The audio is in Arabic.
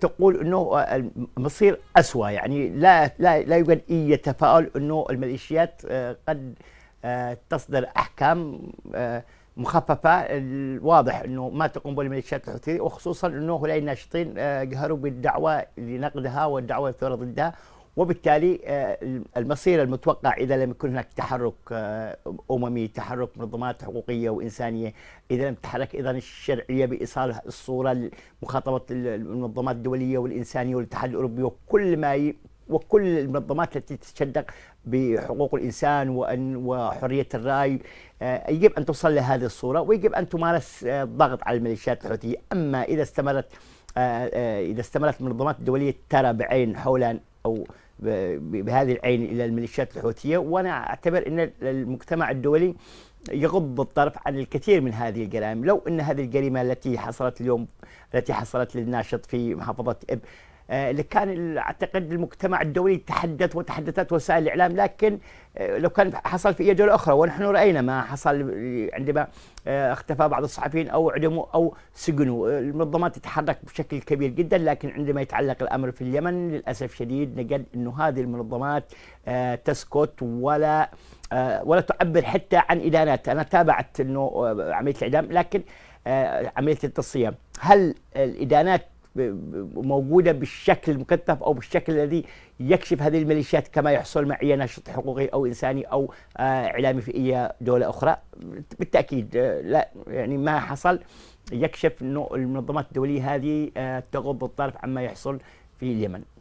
تقول انه آه، المصير اسوء يعني لا لا لا يوجد اي تفاؤل انه الميليشيات آه، قد آه، تصدر احكام مخففه الواضح انه ما تقوم به الميليشيات الحوثيه وخصوصا انه هؤلاء الناشطين جهروا بالدعوه لنقدها والدعوه ضدها وبالتالي آه، المصير المتوقع اذا لم يكن هناك تحرك آه، اممي تحرك منظمات حقوقيه وانسانيه اذا لم تتحرك ايضا الشرعيه بايصال الصوره لمخاطبه المنظمات الدوليه والانسانيه والاتحاد الاوروبي وكل ما ي... وكل المنظمات التي تتشدق بحقوق الانسان وان وحريه الراي آه، يجب ان توصل لهذه الصوره ويجب ان تمارس الضغط على الميليشيات الحوثيه اما اذا استمرت اذا استمرت المنظمات الدوليه ترى بعين حول بهذه العين الى الميليشيات الحوثيه وانا اعتبر ان المجتمع الدولي يغض الطرف عن الكثير من هذه الجرائم لو ان هذه الجريمه التي حصلت اليوم التي حصلت للناشط في محافظه اب آه، اللي كان اعتقد المجتمع الدولي تحدث وتحدثت وسائل الاعلام لكن آه، لو كان حصل في اي دوله اخرى ونحن راينا ما حصل عندما آه، اختفى بعض الصحفيين او عدموا او سجنوا المنظمات تتحرك بشكل كبير جدا لكن عندما يتعلق الامر في اليمن للاسف شديد نجد انه هذه المنظمات تسكت ولا ولا تعبر حتى عن ادانات انا تابعت انه عمليه الاعدام لكن عمليه التصفيه هل الادانات موجوده بالشكل المكثف او بالشكل الذي يكشف هذه الميليشيات كما يحصل مع اي ناشط حقوقي او انساني او آه، اعلامي في اي دوله اخرى بالتاكيد آه، لا يعني ما حصل يكشف انه المنظمات الدوليه هذه آه، تغض الطرف عما يحصل في اليمن